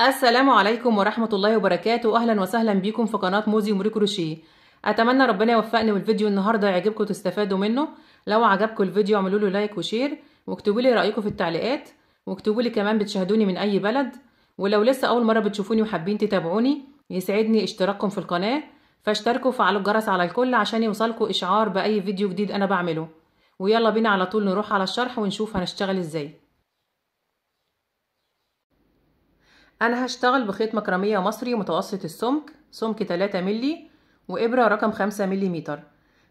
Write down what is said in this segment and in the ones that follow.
السلام عليكم ورحمة الله وبركاته أهلا وسهلا بيكم في قناة موزي ومري كروشيه أتمنى ربنا يوفقني والفيديو النهاردة يعجبكم تستفادوا منه لو عجبكم الفيديو اعملوا له لايك وشير واكتبوا لي رأيكم في التعليقات واكتبوا لي كمان بتشاهدوني من أي بلد ولو لسه أول مرة بتشوفوني وحابين تتابعوني يسعدني اشتراككم في القناة فاشتركوا وفعلوا الجرس على الكل عشان يوصلكوا إشعار بأي فيديو جديد أنا بعمله ويلا بينا على طول نروح على الشرح ونشوف هنشتغل ازاي انا هشتغل بخيط مكرمية مصري متوسط السمك سمك 3 ملي وابرة رقم 5 ملم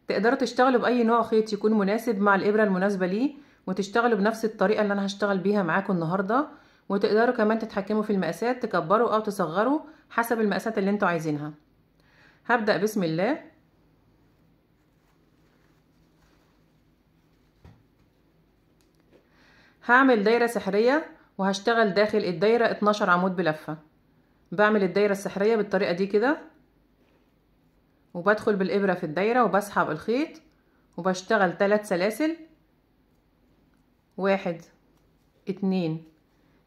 تقدروا تشتغلوا باي نوع خيط يكون مناسب مع الابرة المناسبة ليه وتشتغلوا بنفس الطريقة اللي انا هشتغل بيها معاكم النهاردة وتقدروا كمان تتحكموا في المقاسات تكبروا او تصغروا حسب المقاسات اللي انتوا عايزينها هبدأ بسم الله هعمل دايرة سحرية وهشتغل داخل الدايرة 12 عمود بلفة بعمل الدايرة السحرية بالطريقة دي كده وبدخل بالإبرة في الدايرة وبسحب الخيط وبشتغل ثلاث سلاسل واحد اتنين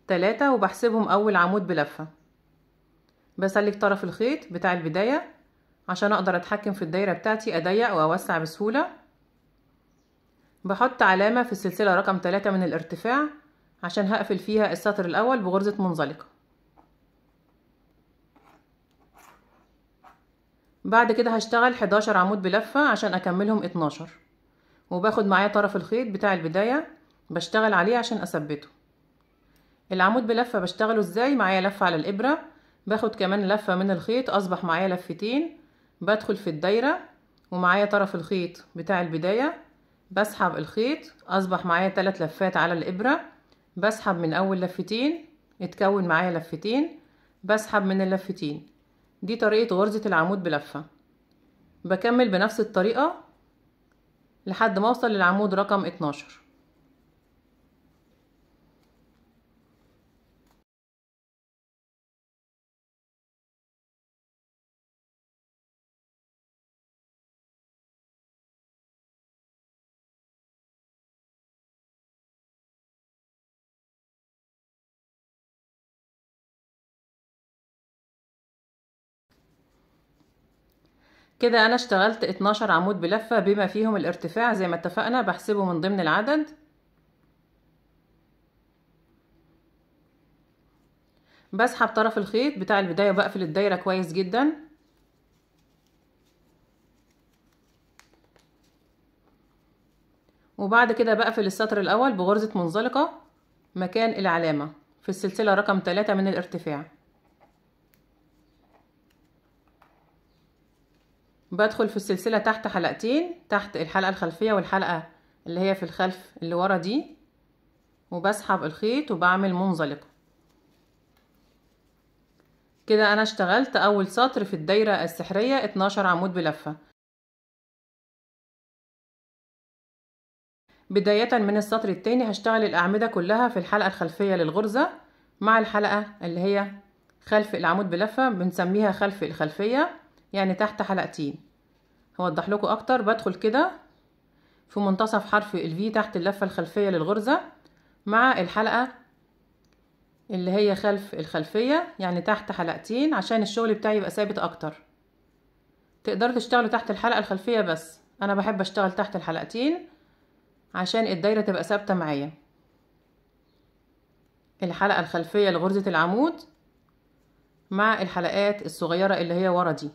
تلاتة وبحسبهم أول عمود بلفة بسلك طرف الخيط بتاع البداية عشان أقدر أتحكم في الدايرة بتاعتي أضيق وأوسع بسهولة بحط علامة في السلسلة رقم تلاتة من الارتفاع عشان هقفل فيها السطر الأول بغرزة منزلقة بعد كده هشتغل 11 عمود بلفة عشان أكملهم 12 وباخد معايا طرف الخيط بتاع البداية بشتغل عليه عشان أثبته العمود بلفة بشتغله ازاي معايا لفة على الإبرة باخد كمان لفة من الخيط أصبح معايا لفتين بدخل في الدايرة ومعايا طرف الخيط بتاع البداية بسحب الخيط أصبح معايا تلات لفات على الإبرة بسحب من اول لفتين اتكون معايا لفتين بسحب من اللفتين دي طريقة غرزة العمود بلفة بكمل بنفس الطريقة لحد ما اوصل للعمود رقم اتناشر كده انا اشتغلت 12 عمود بلفة بما فيهم الارتفاع زي ما اتفقنا بحسبه من ضمن العدد بسحب طرف الخيط بتاع البداية وبقفل الدايرة كويس جدا وبعد كده بقفل السطر الاول بغرزة منزلقة مكان العلامة في السلسلة رقم 3 من الارتفاع بدخل في السلسلة تحت حلقتين تحت الحلقة الخلفية والحلقة اللي هي في الخلف اللي ورا دي وبسحب الخيط وبعمل منزلق كده انا اشتغلت اول سطر في الدايرة السحرية 12 عمود بلفة بداية من السطر التاني هشتغل الاعمدة كلها في الحلقة الخلفية للغرزة مع الحلقة اللي هي خلف العمود بلفة بنسميها خلف الخلفية يعني تحت حلقتين هوضح لكم اكتر بدخل كده في منتصف حرف الفي تحت اللفة الخلفية للغرزة مع الحلقة اللي هي خلف الخلفية يعني تحت حلقتين عشان الشغل بتاعي يبقى ثابت اكتر تقدروا تشتغلوا تحت الحلقة الخلفية بس انا بحب اشتغل تحت الحلقتين عشان الدايرة تبقى ثابتة معايا الحلقة الخلفية لغرزة العمود مع الحلقات الصغيرة اللي هي ورا دي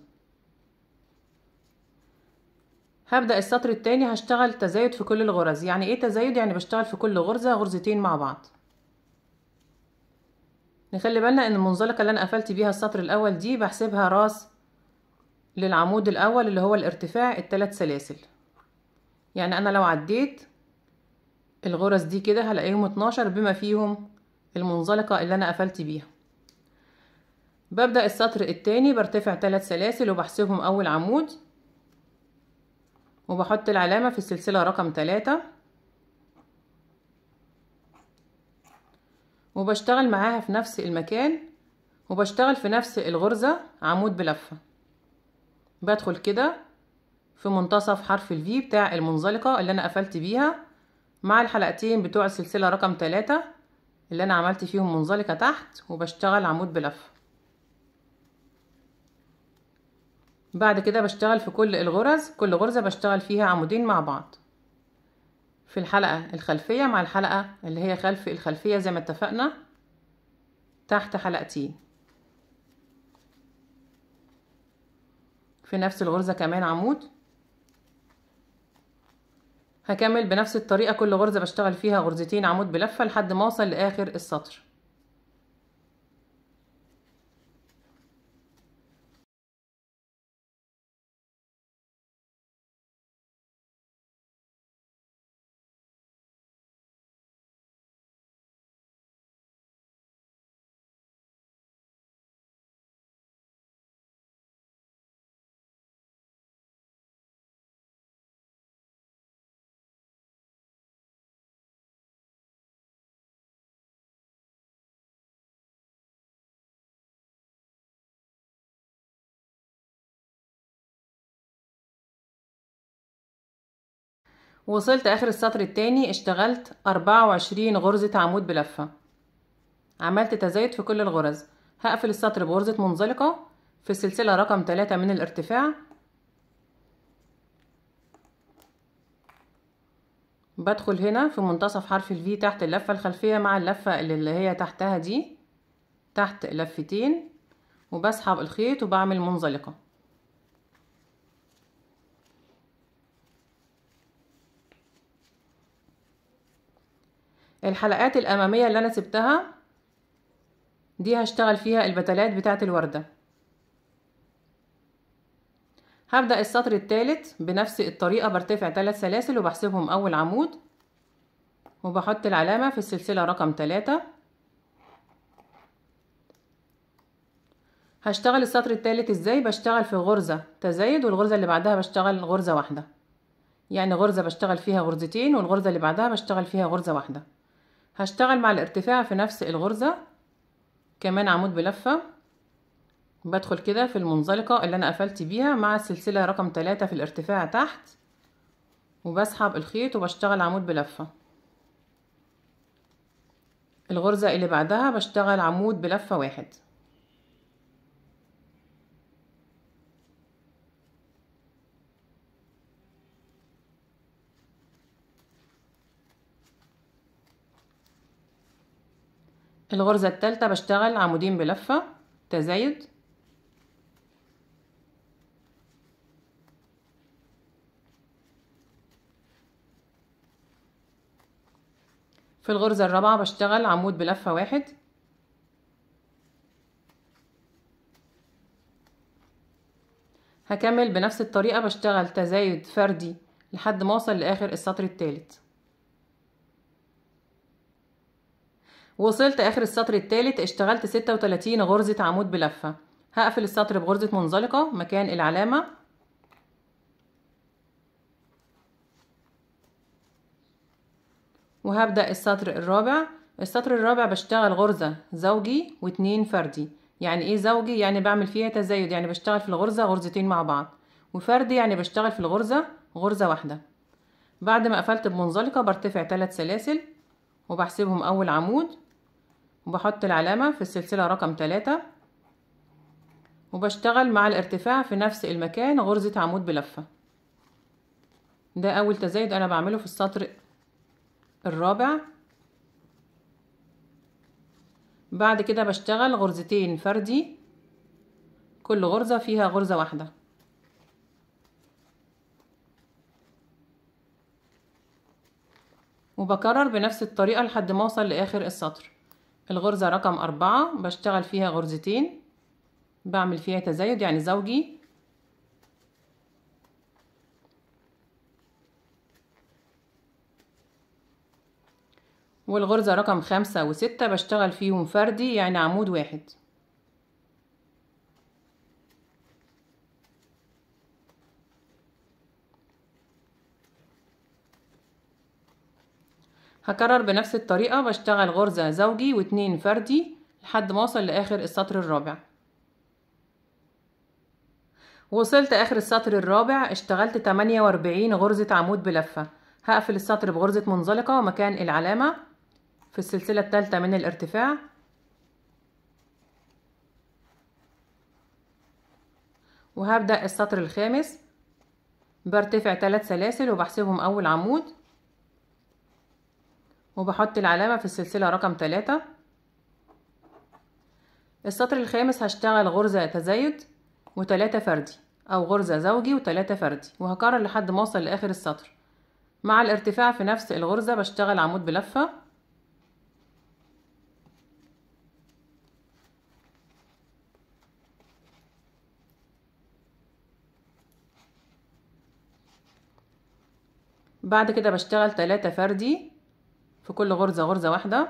هبدأ السطر التاني هشتغل تزايد في كل الغرز يعني ايه تزايد يعني بشتغل في كل غرزة غرزتين مع بعض نخلي بالنا ان المنزلقة اللي انا قفلت بيها السطر الاول دي بحسبها راس للعمود الاول اللي هو الارتفاع التلات سلاسل يعني انا لو عديت الغرز دي كده هلاقيهم 12 بما فيهم المنزلقة اللي انا قفلت بيها ببدأ السطر التاني برتفع تلات سلاسل وبحسبهم اول عمود وبحط العلامة في السلسلة رقم تلاتة وبشتغل معاها في نفس المكان وبشتغل في نفس الغرزة عمود بلفة بدخل كده في منتصف حرف الفي بتاع المنزلقة اللي أنا قفلت بيها مع الحلقتين بتوع السلسلة رقم تلاتة اللي أنا عملت فيهم منزلقة تحت وبشتغل عمود بلفة بعد كده بشتغل في كل الغرز كل غرزة بشتغل فيها عمودين مع بعض في الحلقة الخلفية مع الحلقة اللي هي خلف الخلفية زي ما اتفقنا تحت حلقتين في نفس الغرزة كمان عمود هكمل بنفس الطريقة كل غرزة بشتغل فيها غرزتين عمود بلفة لحد ما اوصل لآخر السطر وصلت اخر السطر التاني اشتغلت اربعة وعشرين غرزة عمود بلفة عملت تزايد في كل الغرز هقفل السطر بغرزة منزلقة في السلسلة رقم تلاتة من الارتفاع بدخل هنا في منتصف حرف الفي تحت اللفة الخلفية مع اللفة اللي هي تحتها دي تحت لفتين وبسحب الخيط وبعمل منزلقة الحلقات الأمامية اللي أنا سبتها دي هشتغل فيها البتلات بتاعة الوردة هبدأ السطر الثالث بنفس الطريقة برتفع ثلاث سلاسل وبحسبهم أول عمود وبحط العلامة في السلسلة رقم ثلاثة هشتغل السطر الثالث ازاي بشتغل في غرزة تزايد والغرزة اللي بعدها بشتغل غرزة واحدة يعني غرزة بشتغل فيها غرزتين والغرزة اللي بعدها بشتغل فيها غرزة واحدة هشتغل مع الارتفاع في نفس الغرزة كمان عمود بلفة بدخل كده في المنزلقة اللي انا قفلت بيها مع السلسلة رقم تلاتة في الارتفاع تحت وبسحب الخيط وبشتغل عمود بلفة الغرزة اللي بعدها بشتغل عمود بلفة واحد الغرزة الثالثة بشتغل عمودين بلفة تزايد في الغرزة الرابعة بشتغل عمود بلفة واحد هكمل بنفس الطريقة بشتغل تزايد فردي لحد ما اوصل لاخر السطر الثالث وصلت آخر السطر التالت اشتغلت 36 غرزة عمود بلفة هقفل السطر بغرزة منزلقة مكان العلامة وهبدأ السطر الرابع السطر الرابع بشتغل غرزة زوجي واتنين فردي يعني ايه زوجي يعني بعمل فيها تزايد يعني بشتغل في الغرزة غرزتين مع بعض وفردي يعني بشتغل في الغرزة غرزة واحدة بعد ما قفلت بمنزلقة برتفع تلات سلاسل وبحسبهم أول عمود وبحط العلامة في السلسلة رقم تلاتة وبشتغل مع الارتفاع في نفس المكان غرزة عمود بلفة ده أول تزايد أنا بعمله في السطر الرابع بعد كده بشتغل غرزتين فردي كل غرزة فيها غرزة واحدة وبكرر بنفس الطريقة لحد ما اوصل لآخر السطر الغرزة رقم أربعة بشتغل فيها غرزتين بعمل فيها تزايد يعني زوجي والغرزة رقم خمسة وستة بشتغل فيهم فردي يعني عمود واحد هكرر بنفس الطريقة بشتغل غرزة زوجي واتنين فردي لحد ما اوصل لاخر السطر الرابع وصلت اخر السطر الرابع اشتغلت 48 غرزة عمود بلفة هقفل السطر بغرزة منزلقة ومكان العلامة في السلسلة الثالثة من الارتفاع وهبدأ السطر الخامس برتفع ثلاث سلاسل وبحسبهم اول عمود وبحط العلامة في السلسلة رقم تلاتة السطر الخامس هشتغل غرزة تزايد وتلاتة فردي أو غرزة زوجي وتلاتة فردي وهكرر لحد ما أوصل لآخر السطر مع الارتفاع في نفس الغرزة بشتغل عمود بلفة بعد كده بشتغل تلاتة فردي في كل غرزة غرزة واحدة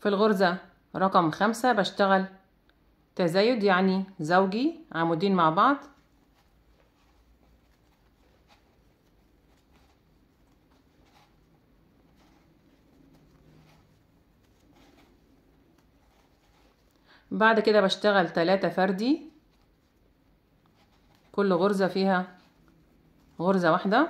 في الغرزة رقم خمسة بشتغل تزايد يعني زوجي عمودين مع بعض بعد كده بشتغل تلاتة فردي كل غرزة فيها غرزة واحدة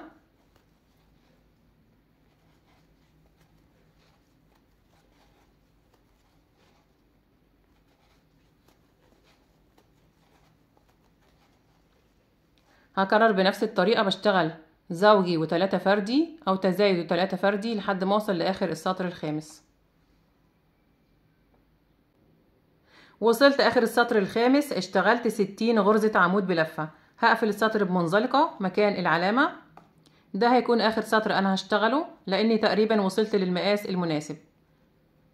هكرر بنفس الطريقة بشتغل زوجي وثلاثة فردي أو تزايد وثلاثة فردي لحد ما أوصل لآخر السطر الخامس وصلت آخر السطر الخامس اشتغلت ستين غرزة عمود بلفة هقفل السطر بمنزلقة مكان العلامة ده هيكون آخر سطر أنا هشتغله لأني تقريبا وصلت للمقاس المناسب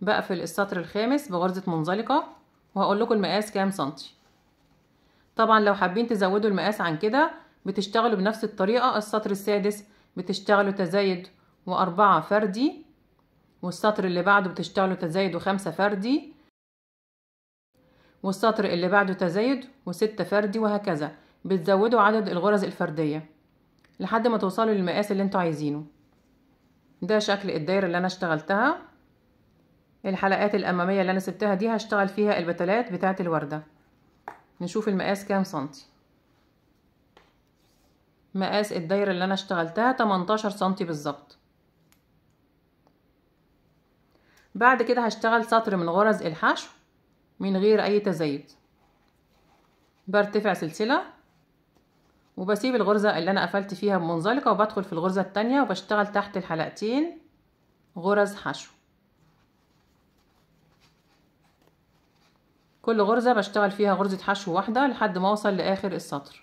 بقفل السطر الخامس بغرزة منزلقة وهقول لكم المقاس كام سنتي طبعا لو حابين تزودوا المقاس عن كده بتشتغلوا بنفس الطريقة السطر السادس بتشتغلوا تزايد وأربعة فردي والسطر اللي بعده بتشتغلوا تزايد وخمسة فردي والسطر اللي بعده تزايد وستة فردي وهكذا بتزودوا عدد الغرز الفردية لحد ما توصلوا للمقاس اللي انتوا عايزينه ده شكل الدايرة اللي انا اشتغلتها الحلقات الامامية اللي انا سبتها دي هشتغل فيها البتلات بتاعة الوردة نشوف المقاس كام سنتي مقاس الدايرة اللي انا اشتغلتها 18 سنتي بالظبط بعد كده هشتغل سطر من غرز الحشو من غير أي تزايد برتفع سلسلة وبسيب الغرزة اللي أنا قفلت فيها منزلقة وبدخل في الغرزة التانية وبشتغل تحت الحلقتين غرز حشو كل غرزة بشتغل فيها غرزة حشو واحدة لحد ما أوصل لآخر السطر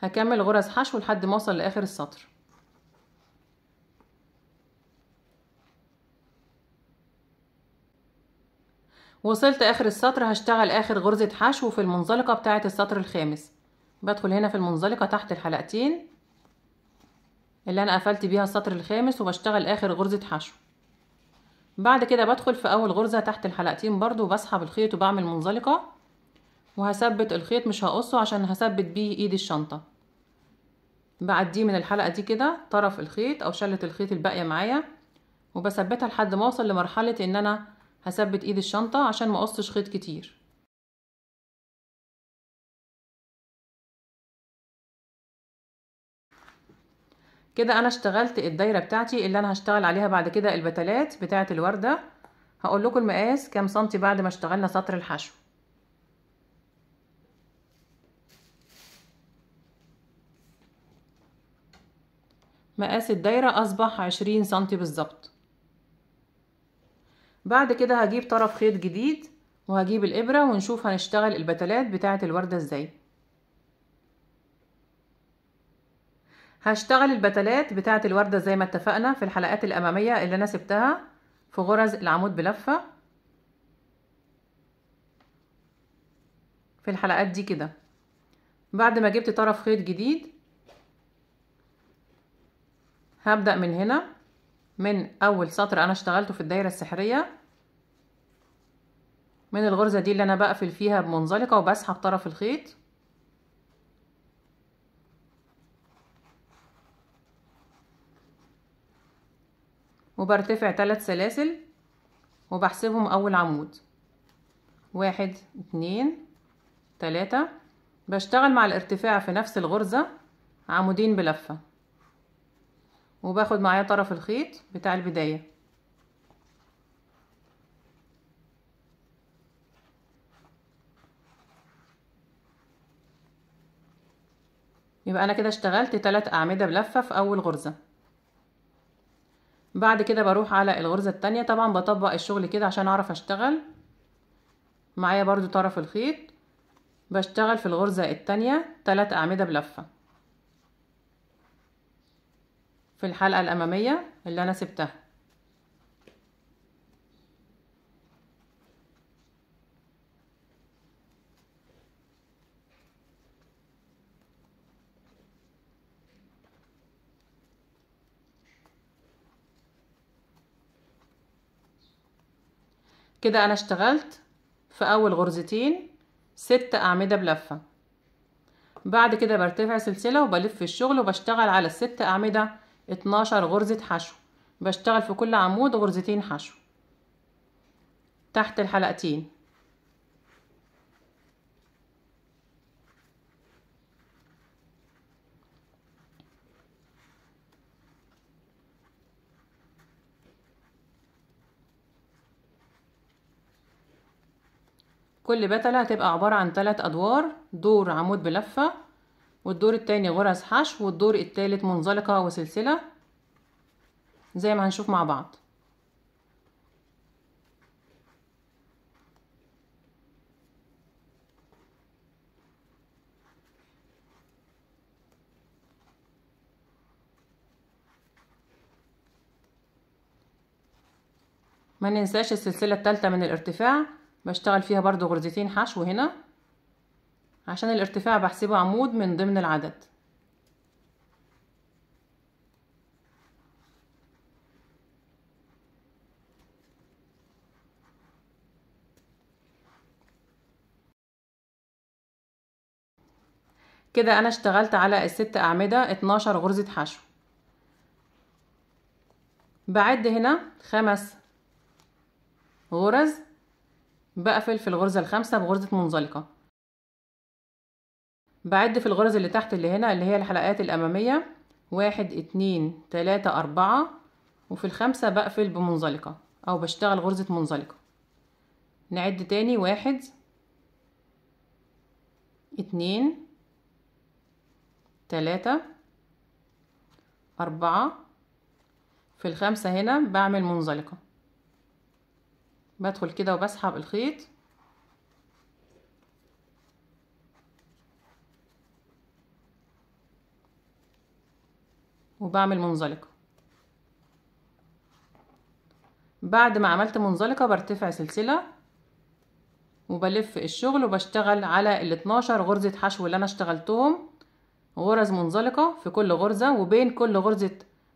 هكمل غرز حشو لحد ما أوصل لآخر السطر وصلت اخر السطر هشتغل اخر غرزة حشو في المنزلقة بتاعة السطر الخامس بدخل هنا في المنزلقة تحت الحلقتين اللي انا قفلت بيها السطر الخامس وبشتغل اخر غرزة حشو بعد كده بدخل في اول غرزة تحت الحلقتين برضو وبسحب الخيط وبعمل منزلقة وهثبت الخيط مش هقصه عشان هثبت بيه ايد الشنطة بعديه من الحلقة دي كده طرف الخيط او شلة الخيط الباقية معايا وبثبتها لحد ما اوصل لمرحلة ان انا هثبت ايد الشنطة عشان ما اقصش خيط كتير كده انا اشتغلت الدايره بتاعتي اللي انا هشتغل عليها بعد كده البتلات بتاعه الورده هقول لكم المقاس كام سنتي بعد ما اشتغلنا سطر الحشو مقاس الدايره اصبح عشرين سنتي بالظبط بعد كده هجيب طرف خيط جديد وهجيب الإبرة ونشوف هنشتغل البتلات بتاعة الوردة ازاي هشتغل البتلات بتاعة الوردة زي ما اتفقنا في الحلقات الأمامية اللي أنا سبتها في غرز العمود بلفة في الحلقات دي كده بعد ما جبت طرف خيط جديد هبدأ من هنا من اول سطر انا اشتغلته في الدايره السحريه من الغرزه دي اللي انا بقفل فيها بمنزلقه وبسحب طرف الخيط وبرتفع ثلاث سلاسل وبحسبهم اول عمود واحد اتنين تلاتة بشتغل مع الارتفاع في نفس الغرزة عمودين بلفة وباخد معايا طرف الخيط بتاع البداية يبقى انا كده اشتغلت تلات اعمدة بلفة في اول غرزة بعد كده بروح على الغرزة التانية طبعا بطبق الشغل كده عشان اعرف اشتغل معايا برضو طرف الخيط بشتغل في الغرزة التانية تلات اعمدة بلفة في الحلقة الأمامية اللي أنا سبتها كده أنا اشتغلت في أول غرزتين ست أعمدة بلفة بعد كده برتفع سلسلة وبلف الشغل وبشتغل على الست أعمدة اتناشر غرزة حشو بشتغل في كل عمود غرزتين حشو تحت الحلقتين كل بتلة هتبقى عبارة عن تلات أدوار دور عمود بلفة والدور التاني غرز حشو والدور التالت منزلقة وسلسلة زي ما هنشوف مع بعض ما ننساش السلسلة التالتة من الارتفاع بشتغل فيها برضو غرزتين حشو هنا عشان الارتفاع بحسبه عمود من ضمن العدد كده انا اشتغلت على الست اعمدة 12 غرزة حشو بعد هنا خمس غرز بقفل في الغرزة الخامسة بغرزة منزلقة بعد في الغرز اللي تحت اللي هنا اللي هي الحلقات الأمامية واحد اتنين تلاتة أربعة وفي الخمسة بقفل بمنزلقة أو بشتغل غرزة منزلقة نعد تاني واحد اتنين تلاتة أربعة في الخمسة هنا بعمل منزلقة بدخل كده وبسحب الخيط وبعمل منزلقة بعد ما عملت منزلقة برتفع سلسلة وبلف الشغل وبشتغل على ال 12 غرزة حشو اللي انا اشتغلتهم غرز منزلقة في كل غرزة وبين كل غرزة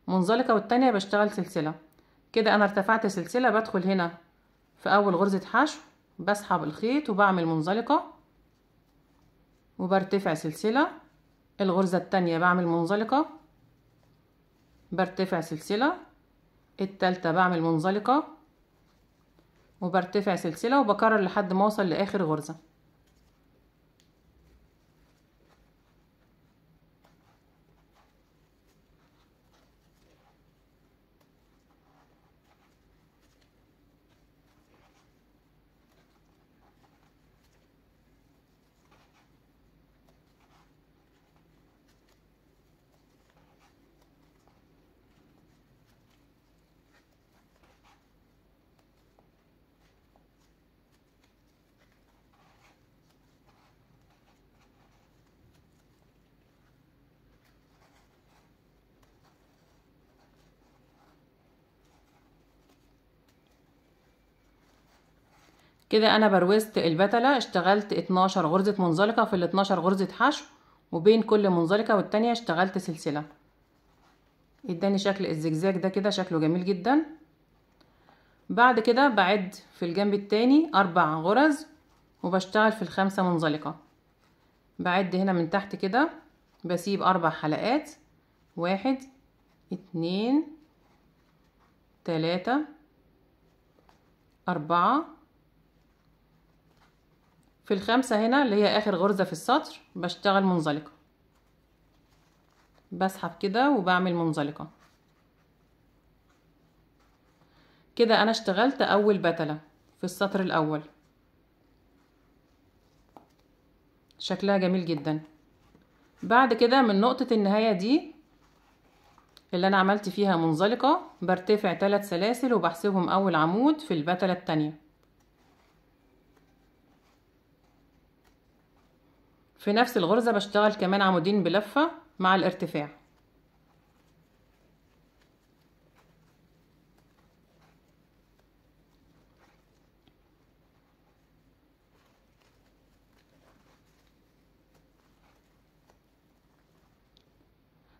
منزلقة والتانية بشتغل سلسلة كده انا ارتفعت سلسلة بدخل هنا في اول غرزة حشو بسحب الخيط وبعمل منزلقة وبرتفع سلسلة الغرزة التانية بعمل منزلقة برتفع سلسلة التالتة بعمل منزلقة وبرتفع سلسلة وبكرر لحد ما اوصل لاخر غرزة كده انا بروزت البتلة اشتغلت 12 غرزة منزلقة في ال 12 غرزة حشو وبين كل منزلقة والتانية اشتغلت سلسلة اداني شكل الزجزاج ده كده شكله جميل جدا بعد كده بعد في الجنب التاني اربع غرز وبشتغل في الخمسة منزلقة بعد هنا من تحت كده بسيب اربع حلقات واحد اتنين تلاتة أربعة في الخامسة هنا اللي هي آخر غرزة في السطر بشتغل منزلقة بسحب كده وبعمل منزلقة كده أنا اشتغلت أول بتلة في السطر الأول شكلها جميل جدا بعد كده من نقطة النهاية دي اللي أنا عملت فيها منزلقة برتفع تلات سلاسل وبحسبهم أول عمود في البتلة التانية في نفس الغرزة بشتغل كمان عمودين بلفة مع الارتفاع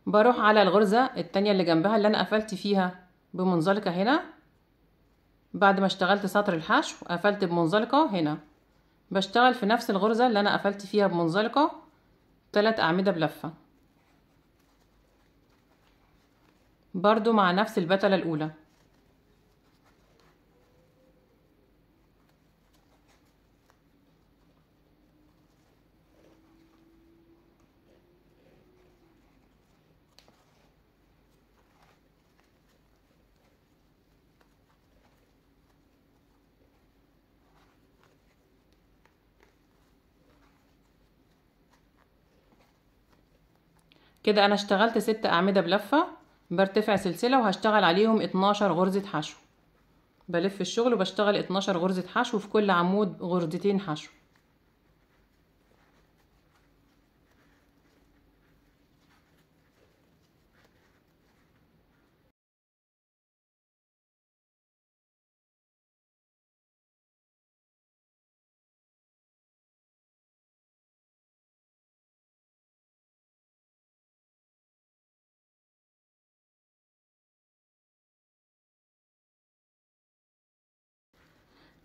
بروح على الغرزة التانية اللي جنبها اللي انا قفلت فيها بمنزلقة هنا بعد ما اشتغلت سطر الحشو قفلت بمنزلقة هنا بشتغل في نفس الغرزة اللي أنا قفلت فيها بمنزلقة تلات أعمدة بلفة برضو مع نفس البتلة الأولى كده انا اشتغلت ست اعمدة بلفة برتفع سلسلة وهشتغل عليهم اتناشر غرزة حشو بلف الشغل وبشتغل اتناشر غرزة حشو في كل عمود غرزتين حشو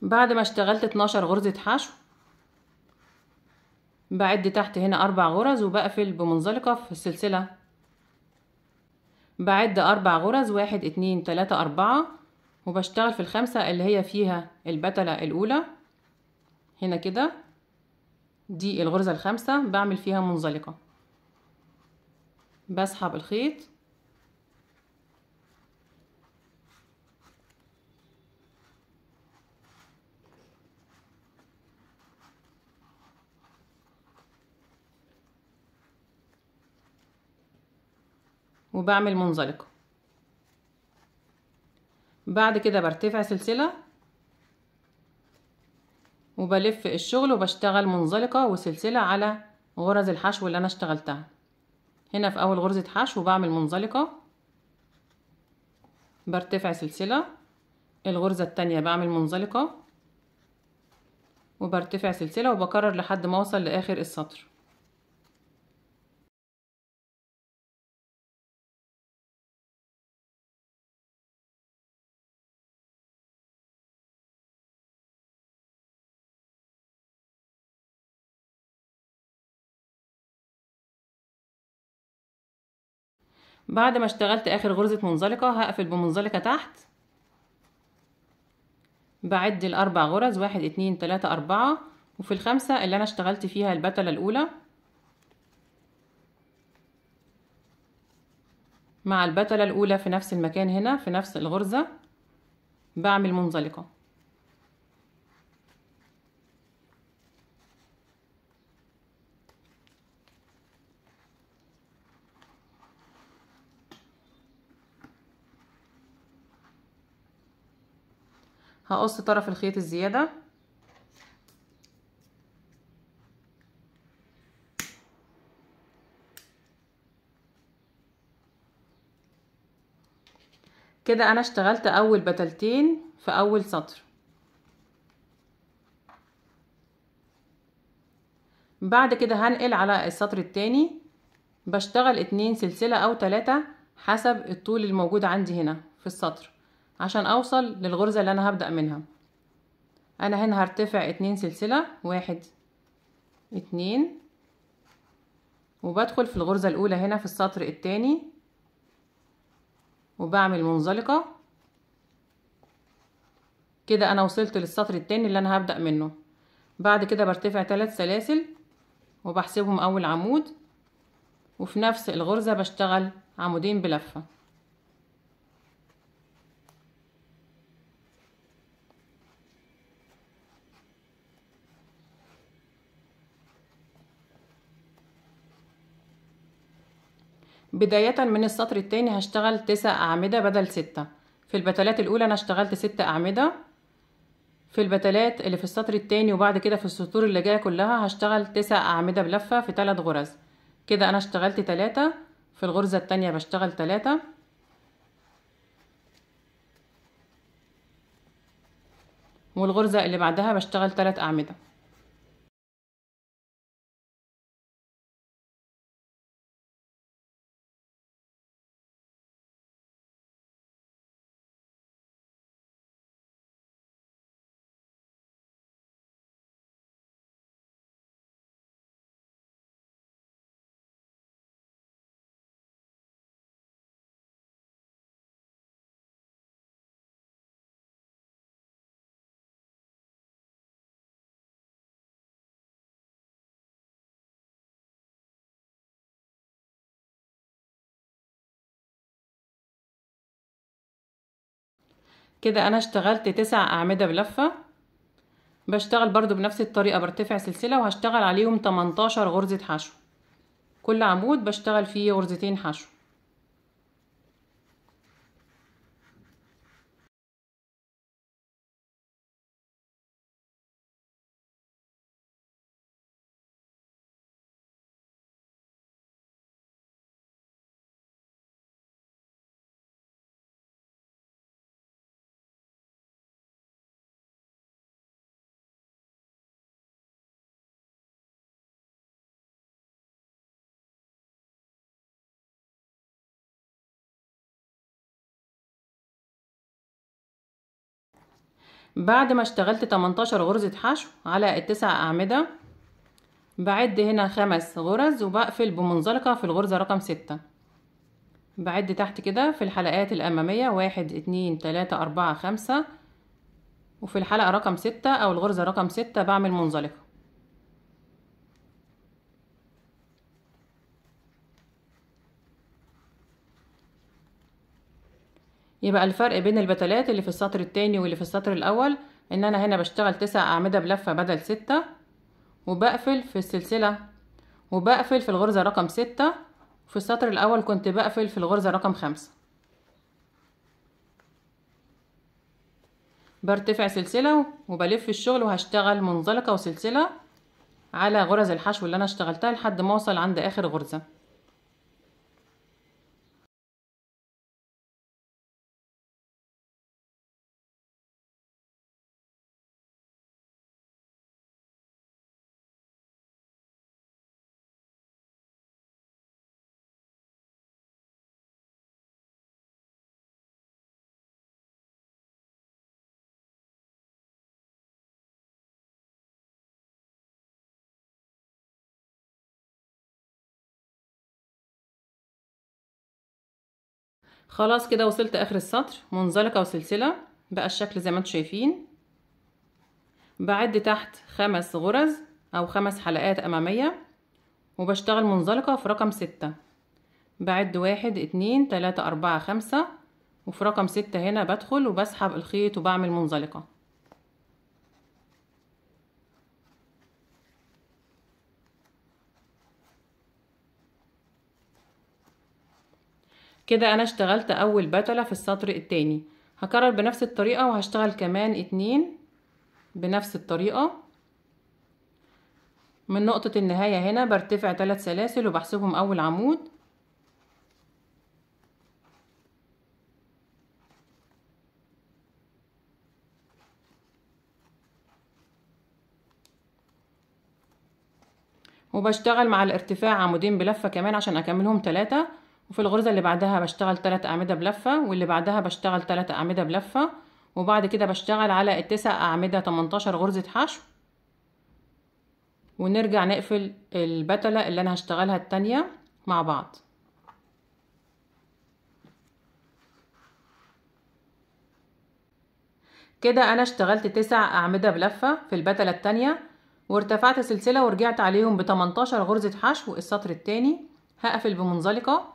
بعد ما اشتغلت 12 غرزة حشو بعد تحت هنا أربع غرز وبقفل بمنزلقة في السلسلة بعد أربع غرز واحد اتنين تلاتة أربعة وبشتغل في الخمسة اللي هي فيها البتلة الأولى هنا كده دي الغرزة الخامسة بعمل فيها منزلقة بسحب الخيط وبعمل منزلقة بعد كده برتفع سلسلة وبلف الشغل وبشتغل منزلقة وسلسلة على غرز الحشو اللي أنا اشتغلتها هنا في أول غرزة حشو بعمل منزلقة برتفع سلسلة الغرزة التانية بعمل منزلقة وبرتفع سلسلة وبكرر لحد ما اوصل لآخر السطر بعد ما اشتغلت اخر غرزة منزلقة هقفل بمنزلقة تحت بعد الاربع غرز واحد اتنين تلاتة اربعة وفي الخامسة اللي انا اشتغلت فيها البتلة الاولى مع البتلة الاولى في نفس المكان هنا في نفس الغرزة بعمل منزلقة هقص طرف الخيط الزيادة كده انا اشتغلت اول بتلتين في اول سطر بعد كده هنقل على السطر التاني بشتغل اتنين سلسلة او تلاتة حسب الطول الموجود عندي هنا في السطر عشان اوصل للغرزة اللي انا هبدأ منها انا هنا هرتفع اتنين سلسلة واحد اتنين وبدخل في الغرزة الاولى هنا في السطر التاني وبعمل منزلقة كده انا وصلت للسطر التاني اللي انا هبدأ منه بعد كده برتفع ثلاث سلاسل وبحسبهم اول عمود وفي نفس الغرزة بشتغل عمودين بلفة بداية من السطر التاني هشتغل تسع أعمدة بدل ستة في البتلات الأولى أنا اشتغلت ست أعمدة في البتلات اللي في السطر التاني وبعد كده في السطور اللي جاية كلها هشتغل تسع أعمدة بلفة في تلات غرز كده أنا اشتغلت تلاتة في الغرزة التانية بشتغل تلاتة والغرزة اللي بعدها بشتغل تلات أعمدة كده انا اشتغلت تسع اعمدة بلفة بشتغل برضو بنفس الطريقة برتفع سلسلة وهشتغل عليهم 18 غرزة حشو كل عمود بشتغل فيه غرزتين حشو بعد ما اشتغلت 18 غرزة حشو على التسع أعمدة بعد هنا خمس غرز وبقفل بمنزلقة في الغرزة رقم ستة بعد تحت كده في الحلقات الأمامية واحد اتنين تلاتة أربعة خمسة وفي الحلقة رقم ستة أو الغرزة رقم ستة بعمل منزلقة يبقى الفرق بين البتلات اللي في السطر التاني واللي في السطر الأول إن أنا هنا بشتغل تسع أعمدة بلفة بدل ستة وبقفل في السلسلة وبقفل في الغرزة رقم ستة في السطر الأول كنت بقفل في الغرزة رقم خمسة برتفع سلسلة وبلف الشغل وهشتغل منزلقة وسلسلة على غرز الحشو اللي أنا اشتغلتها لحد ما أوصل عند آخر غرزة خلاص كده وصلت اخر السطر منزلقه وسلسله بقى الشكل زي ما انتم شايفين بعد تحت خمس غرز او خمس حلقات اماميه وبشتغل منزلقه في رقم ستة بعد واحد اتنين تلاتة اربعة خمسة وفي رقم ستة هنا بدخل وبسحب الخيط وبعمل منزلقه كده انا اشتغلت اول بتلة في السطر التاني هكرر بنفس الطريقة وهشتغل كمان اتنين بنفس الطريقة من نقطة النهاية هنا برتفع ثلاث سلاسل وبحسبهم اول عمود وبشتغل مع الارتفاع عمودين بلفة كمان عشان اكملهم ثلاثة وفي الغرزة اللي بعدها بشتغل تلات أعمدة بلفة واللي بعدها بشتغل تلات أعمدة بلفة وبعد كده بشتغل على التسع أعمدة تمنتاشر غرزة حشو ونرجع نقفل البتلة اللي أنا هشتغلها التانية مع بعض كده أنا اشتغلت تسع أعمدة بلفة في البتلة التانية وارتفعت سلسلة ورجعت عليهم بتمنتاشر غرزة حشو السطر التاني هقفل بمنزلقة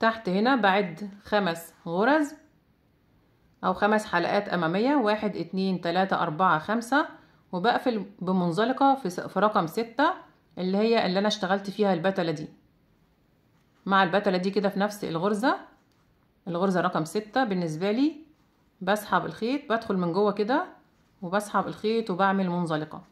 تحت هنا بعد خمس غرز أو خمس حلقات أمامية واحد اتنين تلاتة أربعة خمسة وبقفل بمنزلقة في رقم ستة اللي هي اللي أنا اشتغلت فيها البتلة دي مع البتلة دي كده في نفس الغرزة الغرزة رقم ستة بالنسبة لي بسحب الخيط بدخل من جوه كده وبسحب الخيط وبعمل منزلقة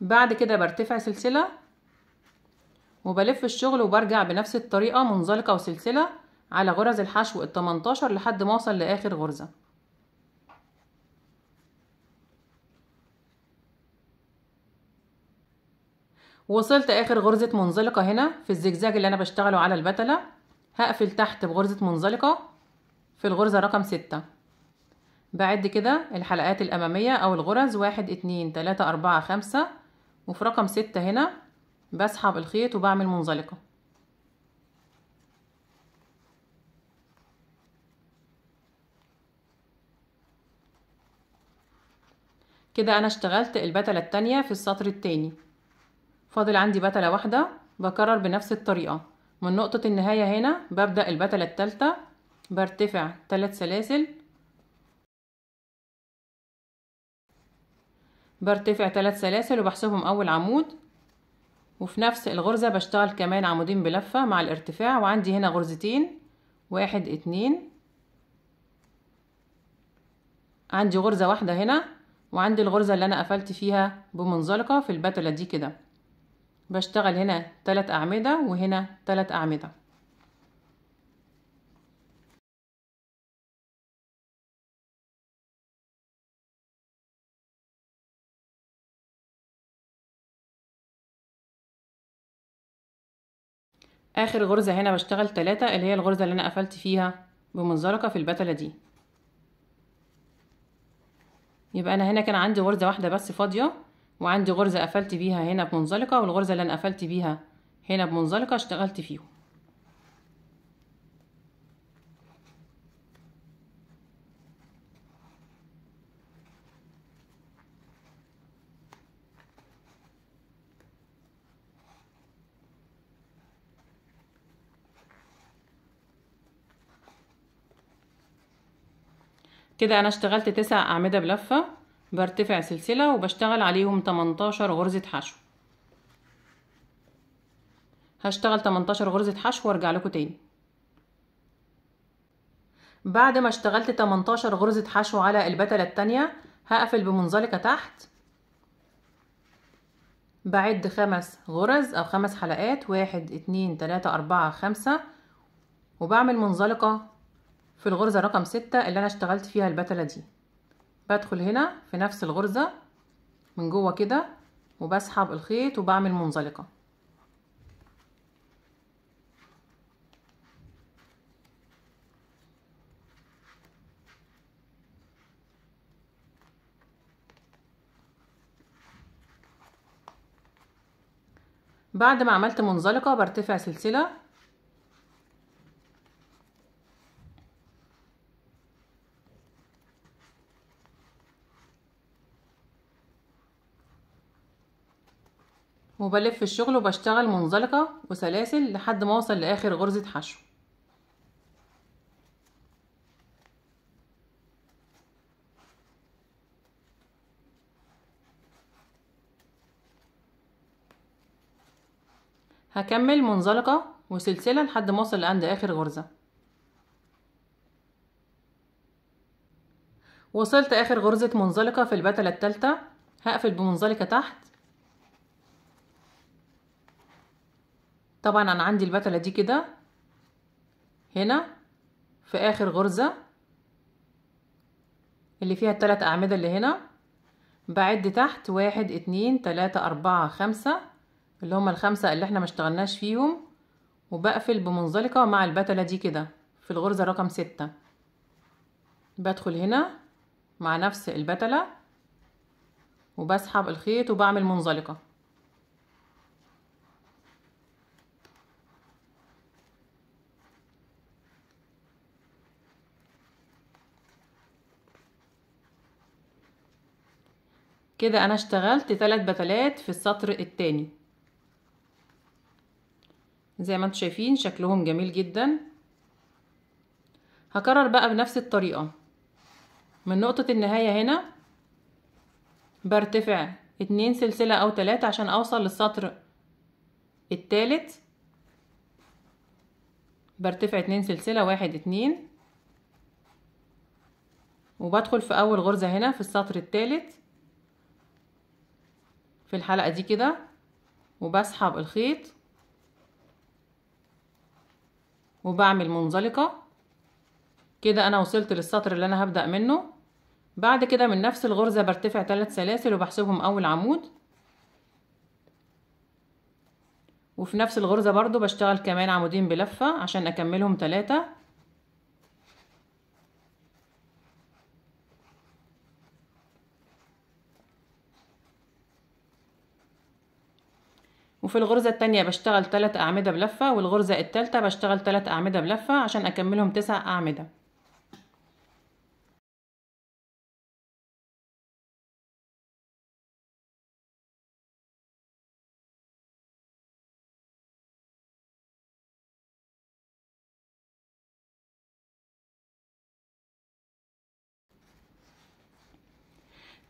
بعد كده برتفع سلسلة وبلف الشغل وبرجع بنفس الطريقة منزلقة وسلسلة على غرز الحشو التمنتاشر لحد ما اوصل لآخر غرزة وصلت آخر غرزة منزلقة هنا في الزجزاج اللي أنا بشتغله على البتلة هقفل تحت بغرزة منزلقة في الغرزة رقم ستة بعد كده الحلقات الأمامية أو الغرز واحد اتنين تلاتة أربعة خمسة وفي رقم ستة هنا بسحب الخيط وبعمل منزلقة كده انا اشتغلت البتلة التانية في السطر التاني فاضل عندي بتلة واحدة بكرر بنفس الطريقة من نقطة النهاية هنا ببدأ البتلة التالتة برتفع تلات سلاسل برتفع ثلاث سلاسل وبحسبهم أول عمود وفي نفس الغرزة بشتغل كمان عمودين بلفة مع الارتفاع وعندي هنا غرزتين واحد اتنين عندي غرزة واحدة هنا وعندي الغرزة اللي أنا قفلت فيها بمنزلقة في البتلة دي كده بشتغل هنا تلات أعمدة وهنا تلات أعمدة اخر غرزة هنا بشتغل تلاتة اللي هي الغرزة اللي انا قفلت فيها بمنزلقة في البتلة دي يبقى انا هنا كان عندي غرزة واحدة بس فاضية وعندي غرزة قفلت بيها هنا بمنزلقة والغرزة اللي انا قفلت بيها هنا بمنزلقة اشتغلت فيهم كده انا اشتغلت تسع اعمدة بلفة برتفع سلسلة وبشتغل عليهم 18 غرزة حشو هشتغل 18 غرزة حشو وارجع لكم تاني بعد ما اشتغلت 18 غرزة حشو على البتلة التانية هقفل بمنزلقة تحت بعد خمس غرز او خمس حلقات واحد اتنين تلاتة اربعة خمسة وبعمل منزلقة في الغرزة رقم ستة اللي أنا اشتغلت فيها البتلة دي بدخل هنا في نفس الغرزة من جوه كده وبسحب الخيط وبعمل منزلقة بعد ما عملت منزلقة برتفع سلسلة وبلف في الشغل وبشتغل منزلقة وسلاسل لحد ما اوصل لاخر غرزة حشو هكمل منزلقة وسلسلة لحد ما اوصل لعند اخر غرزة وصلت اخر غرزة منزلقة في البتلة التالتة هقفل بمنزلقة تحت طبعا انا عندي البتله دي كده هنا في اخر غرزه اللي فيها التلات اعمده اللي هنا بعد تحت واحد اتنين تلاتة اربعة خمسة اللي هما الخمسة اللي احنا مشتغلناش فيهم وبقفل بمنزلقة مع البتلة دي كده في الغرزة رقم ستة بدخل هنا مع نفس البتلة وبسحب الخيط وبعمل منزلقة كده أنا اشتغلت ثلاث بتلات في السطر التاني زي ما انتم شايفين شكلهم جميل جدا هكرر بقى بنفس الطريقة من نقطة النهاية هنا برتفع اتنين سلسلة أو تلاتة عشان أوصل للسطر التالت برتفع اتنين سلسلة واحد اتنين وبدخل في أول غرزة هنا في السطر التالت في الحلقة دي كده وبسحب الخيط وبعمل منزلقة كده انا وصلت للسطر اللي انا هبدأ منه بعد كده من نفس الغرزة برتفع ثلاث سلاسل وبحسبهم اول عمود وفي نفس الغرزة برضو بشتغل كمان عمودين بلفة عشان اكملهم ثلاثة وفي الغرزة التانية بشتغل تلات أعمدة بلفة والغرزة التالتة بشتغل تلات أعمدة بلفة عشان أكملهم تسع أعمدة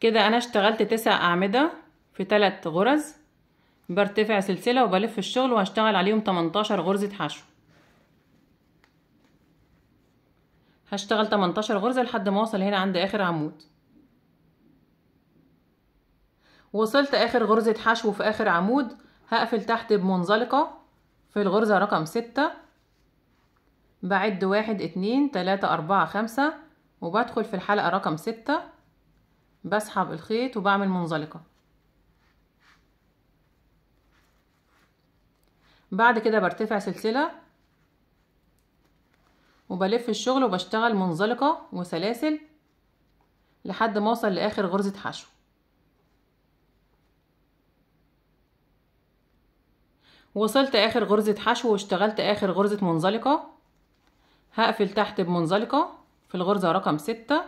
كده أنا اشتغلت تسع أعمدة في تلات غرز برتفع سلسلة وبلف الشغل وهشتغل عليهم 18 غرزة حشو هشتغل 18 غرزة لحد ما اوصل هنا عند اخر عمود وصلت اخر غرزة حشو في اخر عمود هقفل تحت بمنزلقة في الغرزة رقم ستة بعد واحد اتنين تلاتة اربعة خمسة وبدخل في الحلقة رقم ستة بسحب الخيط وبعمل منزلقة بعد كده برتفع سلسلة وبلف الشغل وبشتغل منزلقة وسلاسل لحد ما اوصل لاخر غرزة حشو وصلت اخر غرزة حشو واشتغلت اخر غرزة منزلقة هقفل تحت بمنزلقة في الغرزة رقم ستة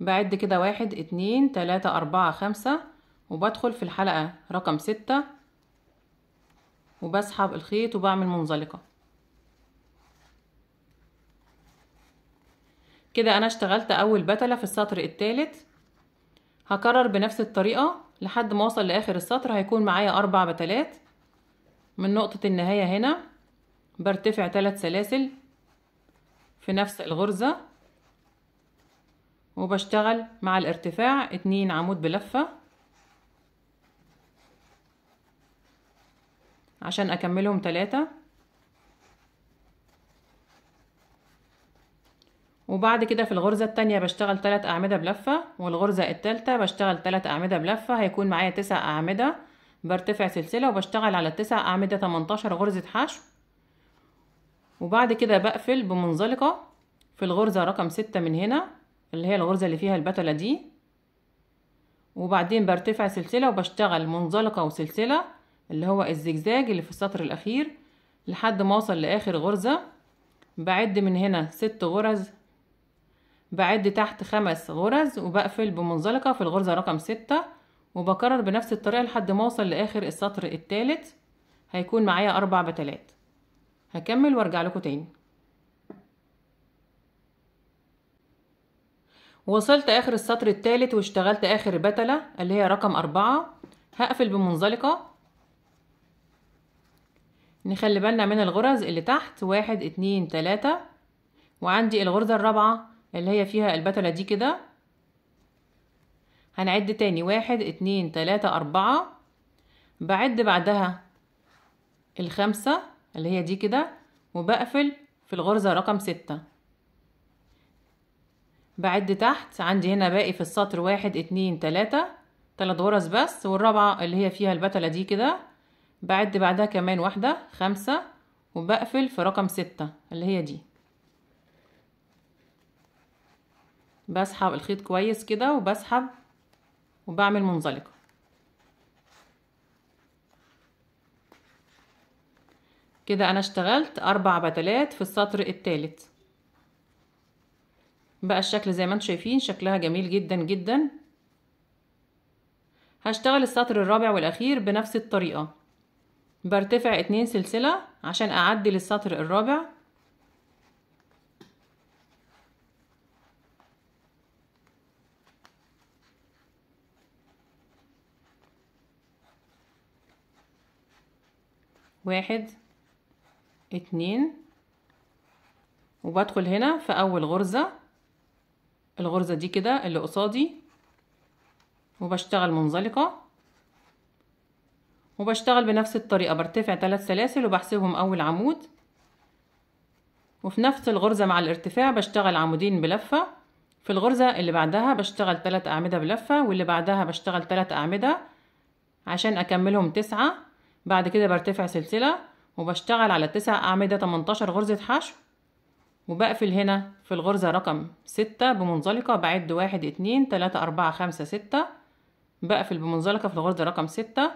بعد كده واحد اتنين تلاتة اربعة خمسة وبدخل في الحلقة رقم ستة وبسحب الخيط وبعمل منزلقة كده انا اشتغلت اول بتلة في السطر الثالث هكرر بنفس الطريقة لحد ما اوصل لاخر السطر هيكون معايا اربع بتلات من نقطة النهاية هنا برتفع ثلاث سلاسل في نفس الغرزة وبشتغل مع الارتفاع اتنين عمود بلفة عشان اكملهم ثلاثة وبعد كده في الغرزة التانية بشتغل تلات أعمدة بلفة والغرزة التالتة بشتغل تلات أعمدة بلفة هيكون معايا تسع أعمدة برتفع سلسلة وبشتغل على التسع أعمدة تمنتاشر غرزة حشو وبعد كده بقفل بمنزلقة في الغرزة رقم ستة من هنا اللي هي الغرزة اللي فيها البتلة دي وبعدين برتفع سلسلة وبشتغل منزلقة وسلسلة اللي هو الزجزاج اللي في السطر الأخير لحد ما أوصل لآخر غرزة بعد من هنا ست غرز بعد تحت خمس غرز وبقفل بمنزلقة في الغرزة رقم ستة وبكرر بنفس الطريقة لحد ما أوصل لآخر السطر التالت هيكون معايا أربع بتلات هكمل وارجع لكم تاني وصلت آخر السطر التالت واشتغلت آخر بتلة اللي هي رقم أربعة هقفل بمنزلقة نخلي بالنا من الغرز اللي تحت واحد اتنين تلاتة وعندي الغرزة الرابعة اللي هي فيها البتلة دي كده هنعد تاني واحد اتنين تلاتة أربعة بعد بعدها الخمسة اللي هي دي كده وبقفل في الغرزة رقم ستة بعد تحت عندي هنا باقي في السطر واحد اتنين تلاتة تلات غرز بس والرابعة اللي هي فيها البتلة دي كده بعد بعدها كمان واحدة خمسة وبقفل في رقم ستة اللي هي دي بسحب الخيط كويس كده وبسحب وبعمل منزلقة كده انا اشتغلت اربع بتلات في السطر الثالث بقى الشكل زي ما انتم شايفين شكلها جميل جدا جدا هشتغل السطر الرابع والاخير بنفس الطريقه برتفع اتنين سلسلة عشان أعدي للسطر الرابع واحد اتنين وبدخل هنا في أول غرزة الغرزة دي كده اللي قصادي وبشتغل منزلقة وبشتغل بنفس الطريقة برتفع ثلاث سلاسل وبحسبهم أول عمود وفي نفس الغرزة مع الارتفاع بشتغل عمودين بلفة في الغرزة اللي بعدها بشتغل ثلاث أعمدة بلفة واللي بعدها بشتغل ثلاث أعمدة عشان أكملهم تسعة بعد كده برتفع سلسلة وبشتغل على تسع أعمدة 18 غرزة حشو وبقفل هنا في الغرزة رقم ستة بمنزلقة بعد واحد اتنين تلاتة أربعة خمسة ستة بقفل بمنزلقة في الغرزة رقم ستة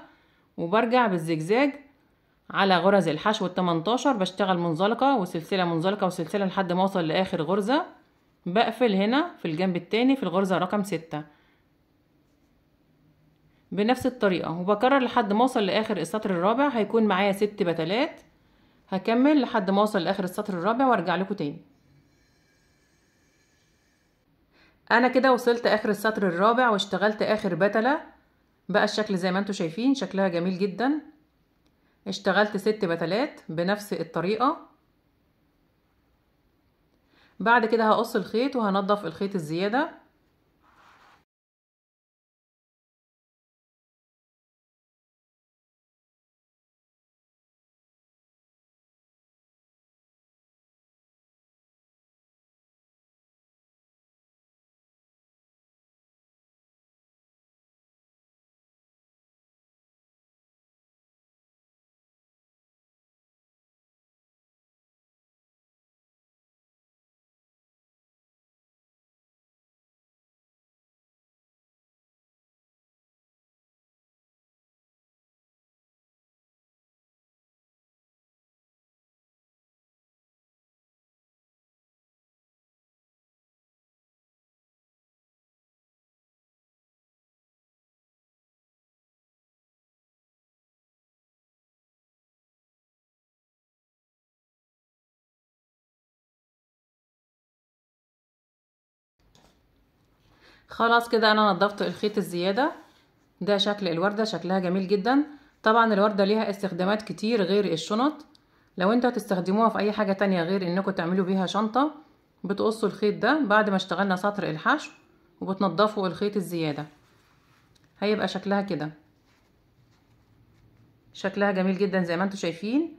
وبرجع بالزجزاج على غرز الحشو التمنتاشر بشتغل منزلقة وسلسلة منزلقة وسلسلة لحد ما اوصل لاخر غرزة بقفل هنا في الجنب التاني في الغرزة رقم ستة بنفس الطريقة وبكرر لحد ما اوصل لاخر السطر الرابع هيكون معايا ست بتلات هكمل لحد ما اوصل لاخر السطر الرابع وارجع لكم تاني انا كده وصلت اخر السطر الرابع واشتغلت اخر بتله بقى الشكل زي ما انتم شايفين شكلها جميل جدا اشتغلت ست بتلات بنفس الطريقة بعد كده هقص الخيط وهنضف الخيط الزيادة خلاص كده انا نضفت الخيط الزياده ده شكل الورده شكلها جميل جدا طبعا الورده ليها استخدامات كتير غير الشنط لو انتوا هتستخدموها في اي حاجه تانية غير انكم تعملوا بيها شنطه بتقصوا الخيط ده بعد ما اشتغلنا سطر الحشو وبتنضفوا الخيط الزياده هيبقى شكلها كده شكلها جميل جدا زي ما انتوا شايفين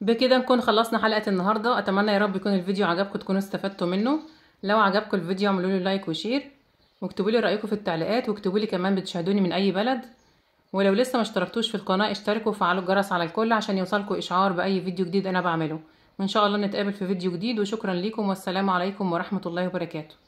بكده نكون خلصنا حلقه النهارده اتمنى يا رب يكون الفيديو عجبكم تكونوا استفدتوا منه لو عجبكم الفيديو اعملوا له لايك وشير واكتبوا لي رايكم في التعليقات واكتبوا لي كمان بتشاهدوني من اي بلد ولو لسه ما اشتركتوش في القناه اشتركوا وفعلوا الجرس على الكل عشان يوصلكم اشعار باي فيديو جديد انا بعمله وان شاء الله نتقابل في فيديو جديد وشكرا ليكم والسلام عليكم ورحمه الله وبركاته